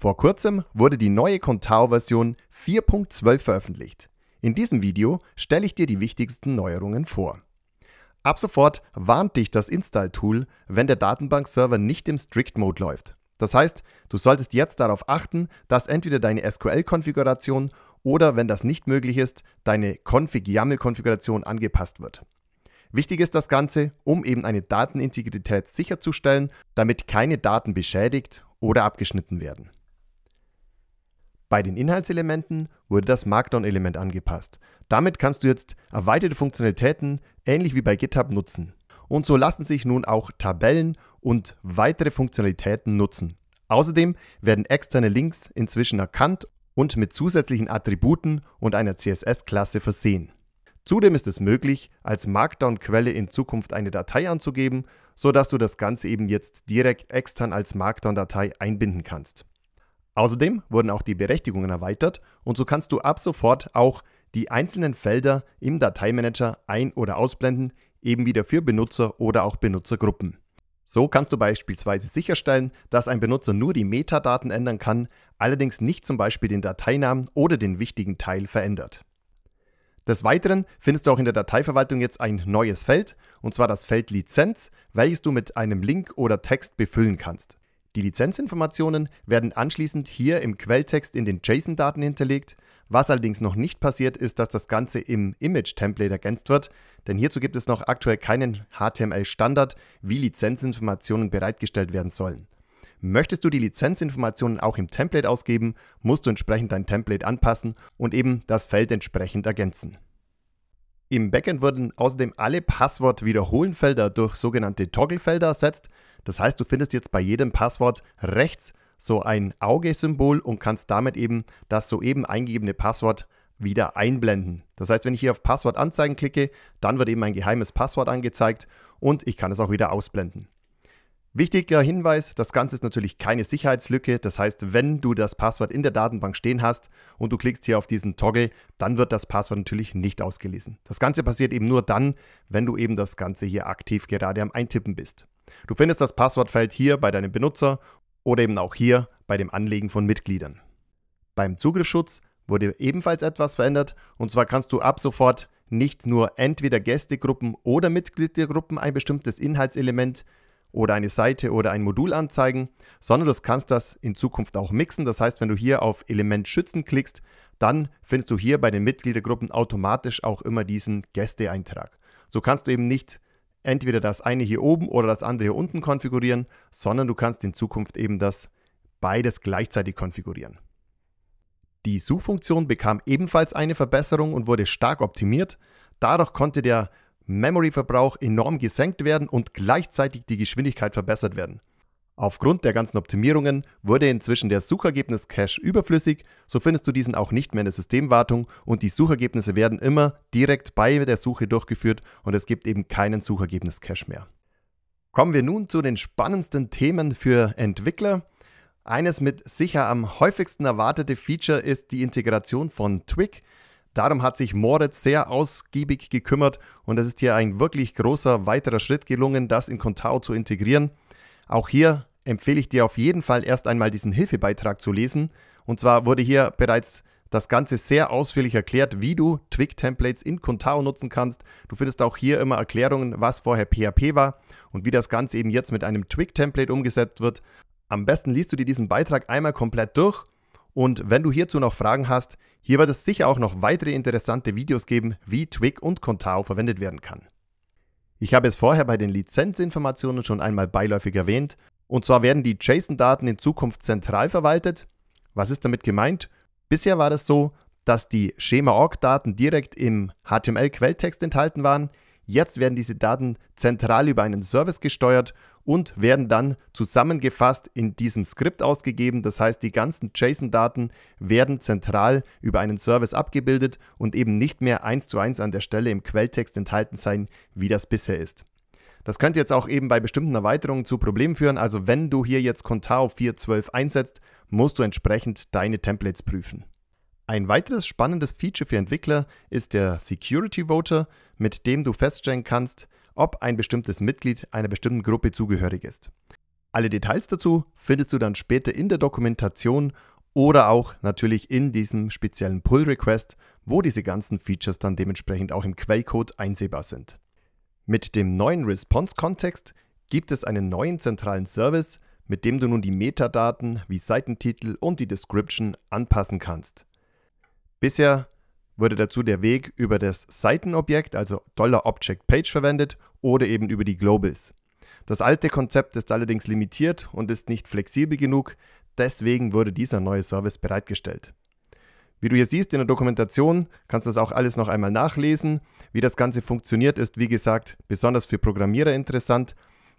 Vor kurzem wurde die neue Contao-Version 4.12 veröffentlicht. In diesem Video stelle ich dir die wichtigsten Neuerungen vor. Ab sofort warnt dich das Install-Tool, wenn der Datenbank-Server nicht im Strict-Mode läuft. Das heißt, du solltest jetzt darauf achten, dass entweder deine SQL-Konfiguration oder, wenn das nicht möglich ist, deine Config-YAML-Konfiguration angepasst wird. Wichtig ist das Ganze, um eben eine Datenintegrität sicherzustellen, damit keine Daten beschädigt oder abgeschnitten werden. Bei den Inhaltselementen wurde das Markdown-Element angepasst. Damit kannst du jetzt erweiterte Funktionalitäten ähnlich wie bei GitHub nutzen. Und so lassen sich nun auch Tabellen und weitere Funktionalitäten nutzen. Außerdem werden externe Links inzwischen erkannt und mit zusätzlichen Attributen und einer CSS-Klasse versehen. Zudem ist es möglich, als Markdown-Quelle in Zukunft eine Datei anzugeben, sodass du das Ganze eben jetzt direkt extern als Markdown-Datei einbinden kannst. Außerdem wurden auch die Berechtigungen erweitert und so kannst du ab sofort auch die einzelnen Felder im Dateimanager ein- oder ausblenden, eben wieder für Benutzer oder auch Benutzergruppen. So kannst du beispielsweise sicherstellen, dass ein Benutzer nur die Metadaten ändern kann, allerdings nicht zum Beispiel den Dateinamen oder den wichtigen Teil verändert. Des Weiteren findest du auch in der Dateiverwaltung jetzt ein neues Feld, und zwar das Feld Lizenz, welches du mit einem Link oder Text befüllen kannst. Die Lizenzinformationen werden anschließend hier im Quelltext in den JSON-Daten hinterlegt. Was allerdings noch nicht passiert ist, dass das Ganze im Image-Template ergänzt wird, denn hierzu gibt es noch aktuell keinen HTML-Standard, wie Lizenzinformationen bereitgestellt werden sollen. Möchtest du die Lizenzinformationen auch im Template ausgeben, musst du entsprechend dein Template anpassen und eben das Feld entsprechend ergänzen. Im Backend wurden außerdem alle Passwort-Wiederholen-Felder durch sogenannte Toggle-Felder ersetzt, das heißt, du findest jetzt bei jedem Passwort rechts so ein Auge-Symbol und kannst damit eben das soeben eingegebene Passwort wieder einblenden. Das heißt, wenn ich hier auf Passwort anzeigen klicke, dann wird eben ein geheimes Passwort angezeigt und ich kann es auch wieder ausblenden. Wichtiger Hinweis, das Ganze ist natürlich keine Sicherheitslücke, das heißt, wenn du das Passwort in der Datenbank stehen hast und du klickst hier auf diesen Toggle, dann wird das Passwort natürlich nicht ausgelesen. Das Ganze passiert eben nur dann, wenn du eben das Ganze hier aktiv gerade am Eintippen bist. Du findest das Passwortfeld hier bei deinem Benutzer oder eben auch hier bei dem Anlegen von Mitgliedern. Beim Zugriffsschutz wurde ebenfalls etwas verändert und zwar kannst du ab sofort nicht nur entweder Gästegruppen oder Mitgliedergruppen ein bestimmtes Inhaltselement oder eine Seite oder ein Modul anzeigen, sondern du kannst das in Zukunft auch mixen. Das heißt, wenn du hier auf Element schützen klickst, dann findest du hier bei den Mitgliedergruppen automatisch auch immer diesen Gästeeintrag. So kannst du eben nicht entweder das eine hier oben oder das andere hier unten konfigurieren, sondern du kannst in Zukunft eben das beides gleichzeitig konfigurieren. Die Suchfunktion bekam ebenfalls eine Verbesserung und wurde stark optimiert. Dadurch konnte der Memory-Verbrauch enorm gesenkt werden und gleichzeitig die Geschwindigkeit verbessert werden. Aufgrund der ganzen Optimierungen wurde inzwischen der Suchergebnis-Cache überflüssig, so findest du diesen auch nicht mehr in der Systemwartung und die Suchergebnisse werden immer direkt bei der Suche durchgeführt und es gibt eben keinen Suchergebnis-Cache mehr. Kommen wir nun zu den spannendsten Themen für Entwickler. Eines mit sicher am häufigsten erwartete Feature ist die Integration von Twig. Darum hat sich Moritz sehr ausgiebig gekümmert und es ist hier ein wirklich großer weiterer Schritt gelungen, das in Contao zu integrieren. Auch hier empfehle ich dir auf jeden Fall erst einmal diesen Hilfebeitrag zu lesen. Und zwar wurde hier bereits das Ganze sehr ausführlich erklärt, wie du Twig-Templates in Contao nutzen kannst. Du findest auch hier immer Erklärungen, was vorher PHP war und wie das Ganze eben jetzt mit einem Twig-Template umgesetzt wird. Am besten liest du dir diesen Beitrag einmal komplett durch. Und wenn du hierzu noch Fragen hast, hier wird es sicher auch noch weitere interessante Videos geben, wie Twig und Contao verwendet werden kann. Ich habe es vorher bei den Lizenzinformationen schon einmal beiläufig erwähnt, und zwar werden die JSON-Daten in Zukunft zentral verwaltet. Was ist damit gemeint? Bisher war es das so, dass die Schema-Org-Daten direkt im HTML-Quelltext enthalten waren. Jetzt werden diese Daten zentral über einen Service gesteuert und werden dann zusammengefasst in diesem Skript ausgegeben. Das heißt, die ganzen JSON-Daten werden zentral über einen Service abgebildet und eben nicht mehr eins zu eins an der Stelle im Quelltext enthalten sein, wie das bisher ist. Das könnte jetzt auch eben bei bestimmten Erweiterungen zu Problemen führen. Also wenn du hier jetzt Contao 4.12 einsetzt, musst du entsprechend deine Templates prüfen. Ein weiteres spannendes Feature für Entwickler ist der Security Voter, mit dem du feststellen kannst, ob ein bestimmtes Mitglied einer bestimmten Gruppe zugehörig ist. Alle Details dazu findest du dann später in der Dokumentation oder auch natürlich in diesem speziellen Pull Request, wo diese ganzen Features dann dementsprechend auch im Quellcode einsehbar sind. Mit dem neuen Response Kontext gibt es einen neuen zentralen Service, mit dem du nun die Metadaten wie Seitentitel und die Description anpassen kannst. Bisher wurde dazu der Weg über das Seitenobjekt, also Dollar Object Page verwendet oder eben über die Globals. Das alte Konzept ist allerdings limitiert und ist nicht flexibel genug, deswegen wurde dieser neue Service bereitgestellt. Wie du hier siehst in der Dokumentation, kannst du das auch alles noch einmal nachlesen. Wie das Ganze funktioniert, ist wie gesagt besonders für Programmierer interessant.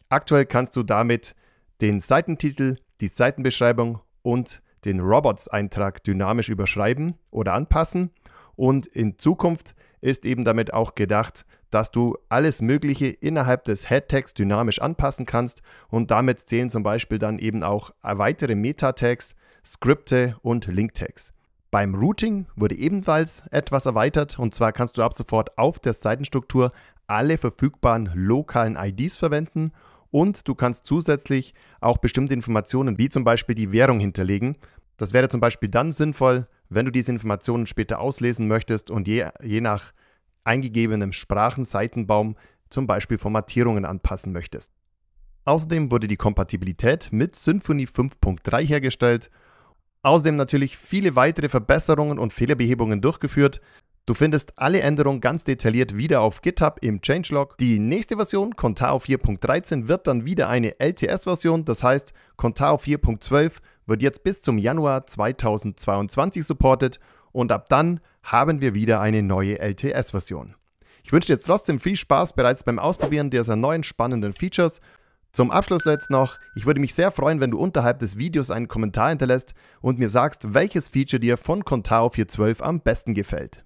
Aktuell kannst du damit den Seitentitel, die Seitenbeschreibung und den Robots-Eintrag dynamisch überschreiben oder anpassen. Und in Zukunft ist eben damit auch gedacht, dass du alles Mögliche innerhalb des Headtags dynamisch anpassen kannst und damit zählen zum Beispiel dann eben auch weitere Meta-Tags, Skripte und Link-Tags. Beim Routing wurde ebenfalls etwas erweitert und zwar kannst du ab sofort auf der Seitenstruktur alle verfügbaren lokalen IDs verwenden und du kannst zusätzlich auch bestimmte Informationen wie zum Beispiel die Währung hinterlegen. Das wäre zum Beispiel dann sinnvoll, wenn du diese Informationen später auslesen möchtest und je, je nach eingegebenem Sprachenseitenbaum zum Beispiel Formatierungen anpassen möchtest. Außerdem wurde die Kompatibilität mit Symfony 5.3 hergestellt. Außerdem natürlich viele weitere Verbesserungen und Fehlerbehebungen durchgeführt, Du findest alle Änderungen ganz detailliert wieder auf GitHub im Changelog. Die nächste Version, Contao 4.13, wird dann wieder eine LTS-Version, das heißt Contao 4.12 wird jetzt bis zum Januar 2022 supported und ab dann haben wir wieder eine neue LTS-Version. Ich wünsche dir jetzt trotzdem viel Spaß bereits beim Ausprobieren dieser neuen spannenden Features. Zum Abschluss jetzt noch, ich würde mich sehr freuen, wenn du unterhalb des Videos einen Kommentar hinterlässt und mir sagst, welches Feature dir von Contao 4.12 am besten gefällt.